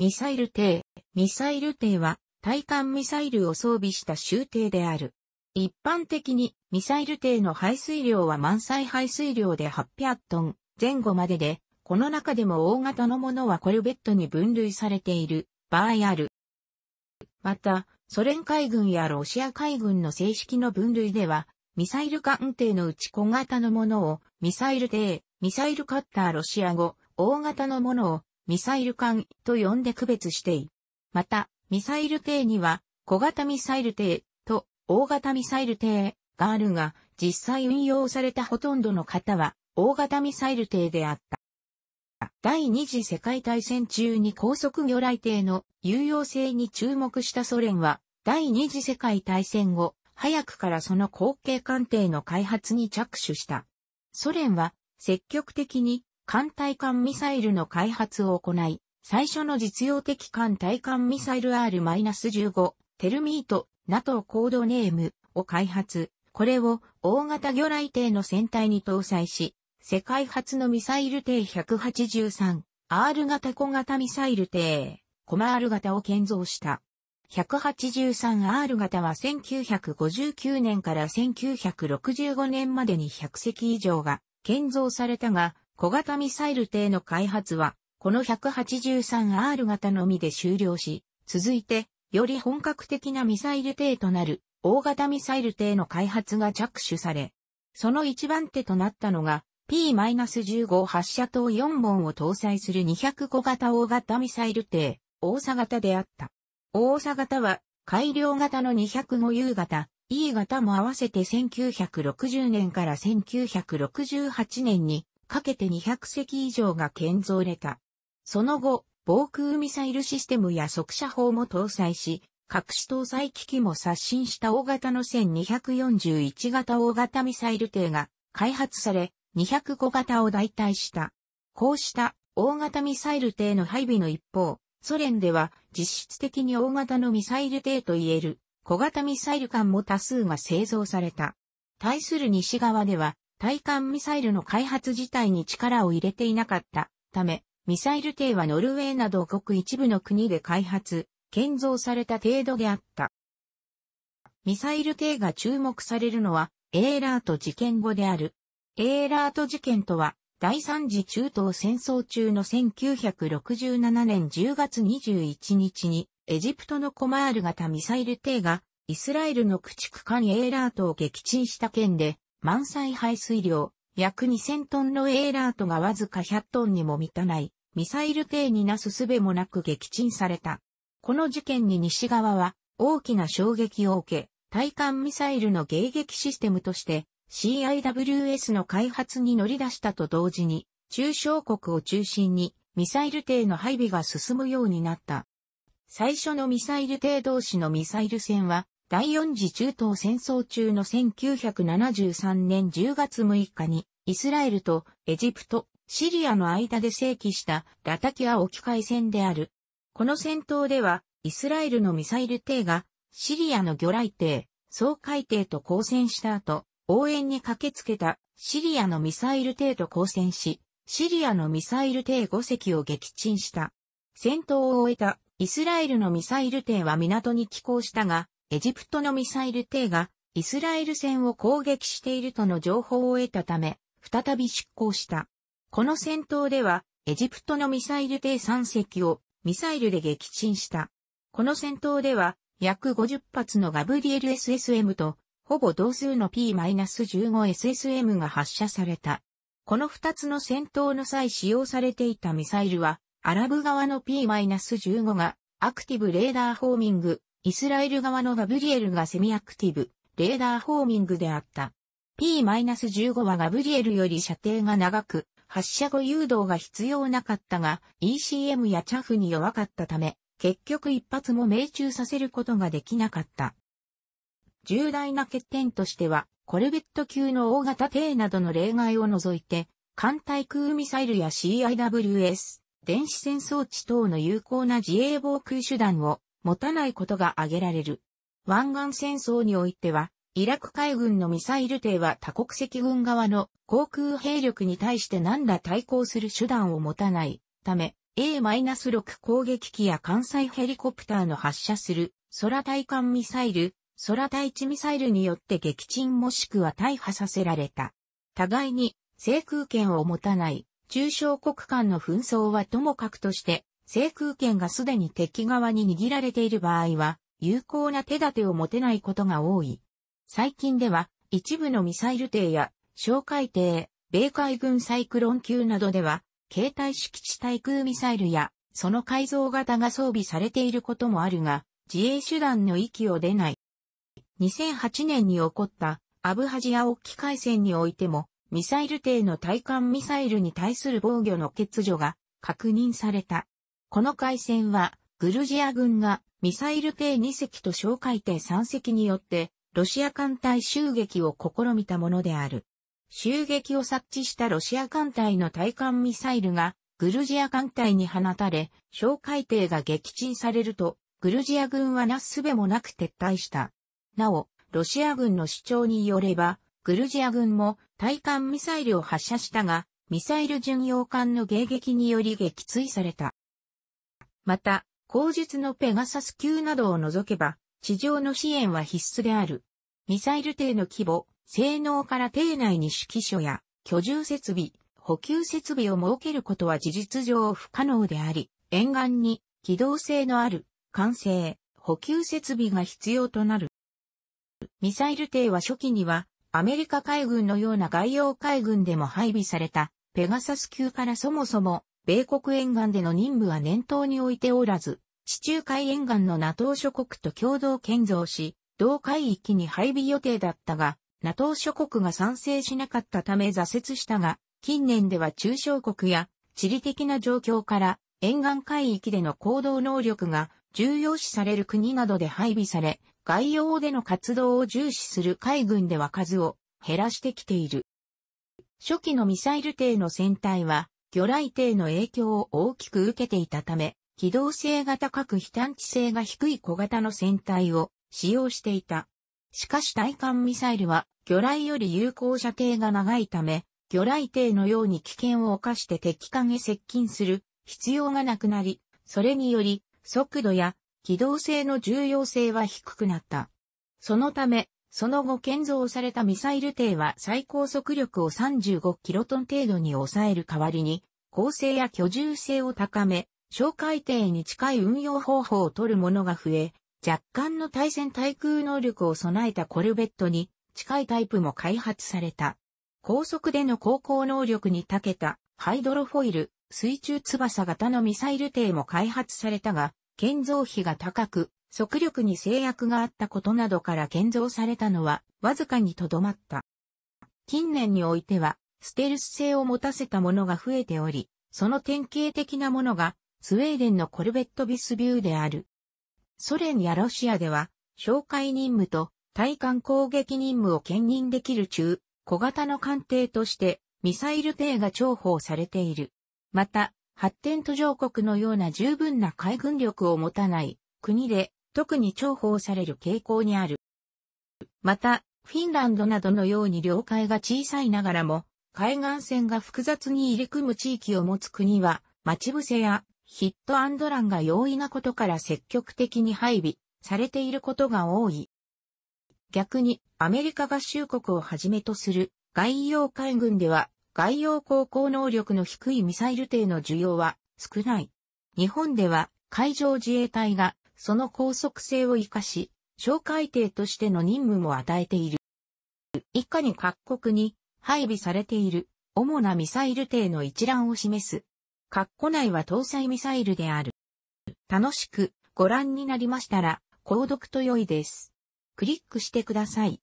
ミサイル艇。ミサイル艇は、対艦ミサイルを装備した集艇である。一般的に、ミサイル艇の排水量は満載排水量で800トン前後までで、この中でも大型のものはコルベットに分類されている場合ある。また、ソ連海軍やロシア海軍の正式の分類では、ミサイル艦艇のうち小型のものを、ミサイル艇、ミサイルカッターロシア語、大型のものを、ミサイル艦と呼んで区別してい。また、ミサイル艇には、小型ミサイル艇と大型ミサイル艇があるが、実際運用されたほとんどの方は、大型ミサイル艇であった。第二次世界大戦中に高速魚雷艇の有用性に注目したソ連は、第二次世界大戦後、早くからその後継艦艇の開発に着手した。ソ連は積極的に艦対艦ミサイルの開発を行い、最初の実用的艦対艦ミサイル R-15 テルミート NATO コードネームを開発。これを大型魚雷艇の船体に搭載し、世界初のミサイル艇 183R 型小型ミサイル艇コマ R 型を建造した。183R 型は1959年から1965年までに100隻以上が建造されたが、小型ミサイル艇の開発は、この 183R 型のみで終了し、続いて、より本格的なミサイル艇となる、大型ミサイル艇の開発が着手され、その一番手となったのが、P-15 発射等4本を搭載する205型大型ミサイル艇、大佐型であった。大佐型は、改良型の 205U 型、E 型も合わせて1960年から1968年にかけて200隻以上が建造れた。その後、防空ミサイルシステムや速射砲も搭載し、隠し搭載機器も刷新した大型の1241型大型ミサイル艇が開発され、205型を代替した。こうした大型ミサイル艇の配備の一方、ソ連では実質的に大型のミサイル艇といえる小型ミサイル艦も多数が製造された。対する西側では対艦ミサイルの開発自体に力を入れていなかったため、ミサイル艇はノルウェーなどごく一部の国で開発、建造された程度であった。ミサイル艇が注目されるのは、エーラート事件後である。エーラート事件とは、第三次中東戦争中の1967年10月21日に、エジプトのコマール型ミサイル艇が、イスラエルの駆逐艦エーラートを撃沈した件で、満載排水量、約2000トンのエーラートがわずか100トンにも満たない、ミサイル艇になすすべもなく撃沈された。この事件に西側は大きな衝撃を受け、対艦ミサイルの迎撃システムとして CIWS の開発に乗り出したと同時に、中小国を中心にミサイル艇の配備が進むようになった。最初のミサイル艇同士のミサイル戦は第四次中東戦争中の1973年10月6日に、イスラエルとエジプト、シリアの間で正規したラタキア沖海戦である。この戦闘では、イスラエルのミサイル艇が、シリアの魚雷艇、総海艇と交戦した後、応援に駆けつけたシリアのミサイル艇と交戦し、シリアのミサイル艇5隻を撃沈した。戦闘を終えたイスラエルのミサイル艇は港に寄港したが、エジプトのミサイル艇がイスラエル船を攻撃しているとの情報を得たため、再び出港した。この戦闘では、エジプトのミサイル艇3隻をミサイルで撃沈した。この戦闘では、約50発のガブリエル SSM と、ほぼ同数の P-15SSM が発射された。この2つの戦闘の際使用されていたミサイルは、アラブ側の P-15 がアクティブレーダーホーミングイスラエル側のガブリエルがセミアクティブ、レーダーホーミングであった。P-15 はガブリエルより射程が長く、発射後誘導が必要なかったが、ECM やチャフに弱かったため、結局一発も命中させることができなかった。重大な欠点としては、コルベット級の大型艇などの例外を除いて、艦対空ミサイルや CIWS、電子戦装置等の有効な自衛防空手段を持たないことが挙げられる。湾岸戦争においては、イラク海軍のミサイル艇は多国籍軍側の航空兵力に対して何ら対抗する手段を持たないため、A-6 攻撃機や艦載ヘリコプターの発射する空対艦ミサイル、空対地ミサイルによって撃沈もしくは大破させられた。互いに制空権を持たない中小国間の紛争はともかくとして制空権がすでに敵側に握られている場合は、有効な手立てを持てないことが多い。最近では、一部のミサイル艇や、哨戒艇、米海軍サイクロン級などでは、携帯式地対空ミサイルや、その改造型が装備されていることもあるが、自衛手段の域を出ない。2008年に起こったアブハジア沖海戦においても、ミサイル艇の対艦ミサイルに対する防御の欠如が確認された。この海戦は、グルジア軍がミサイル艇2隻と小海艇3隻によって、ロシア艦隊襲撃を試みたものである。襲撃を察知したロシア艦隊の対艦ミサイルが、グルジア艦隊に放たれ、小海艇が撃沈されると、グルジア軍はなすすべもなく撤退した。なお、ロシア軍の主張によれば、グルジア軍も対艦ミサイルを発射したが、ミサイル巡洋艦の迎撃により撃墜された。また、口述のペガサス級などを除けば、地上の支援は必須である。ミサイル艇の規模、性能から艇内に指揮所や居住設備、補給設備を設けることは事実上不可能であり、沿岸に機動性のある、完成、補給設備が必要となる。ミサイル艇は初期には、アメリカ海軍のような外洋海軍でも配備された、ペガサス級からそもそも米国沿岸での任務は念頭に置いておらず、地中海沿岸の NATO 諸国と共同建造し、同海域に配備予定だったが、NATO 諸国が賛成しなかったため挫折したが、近年では中小国や地理的な状況から沿岸海域での行動能力が重要視される国などで配備され、外洋での活動を重視する海軍では数を減らしてきている。初期のミサイル艇の船体は魚雷艇の影響を大きく受けていたため、機動性が高く非探知性が低い小型の船体を使用していた。しかし対艦ミサイルは魚雷より有効射程が長いため、魚雷艇のように危険を犯して敵艦へ接近する必要がなくなり、それにより速度や機動性の重要性は低くなった。そのため、その後建造されたミサイル艇は最高速力を35キロトン程度に抑える代わりに、構成や居住性を高め、小海艇に近い運用方法を取るものが増え、若干の対戦対空能力を備えたコルベットに近いタイプも開発された。高速での航行能力に長けたハイドロフォイル、水中翼型のミサイル艇も開発されたが、建造費が高く、速力に制約があったことなどから建造されたのはわずかにとどまった。近年においては、ステルス性を持たせたものが増えており、その典型的なものが、スウェーデンのコルベットビスビューである。ソ連やロシアでは、哨戒任務と対艦攻撃任務を兼任できる中、小型の艦艇として、ミサイル艇が重宝されている。また、発展途上国のような十分な海軍力を持たない国で特に重宝される傾向にある。また、フィンランドなどのように領海が小さいながらも、海岸線が複雑に入り組む地域を持つ国は、待ち伏せやヒットアンドランが容易なことから積極的に配備されていることが多い。逆に、アメリカ合衆国をはじめとする外洋海軍では、外洋航行能力の低いミサイル艇の需要は少ない。日本では海上自衛隊がその高速性を活かし、小海艇としての任務も与えている。以下に各国に配備されている主なミサイル艇の一覧を示す。括弧内は搭載ミサイルである。楽しくご覧になりましたら、購読と良いです。クリックしてください。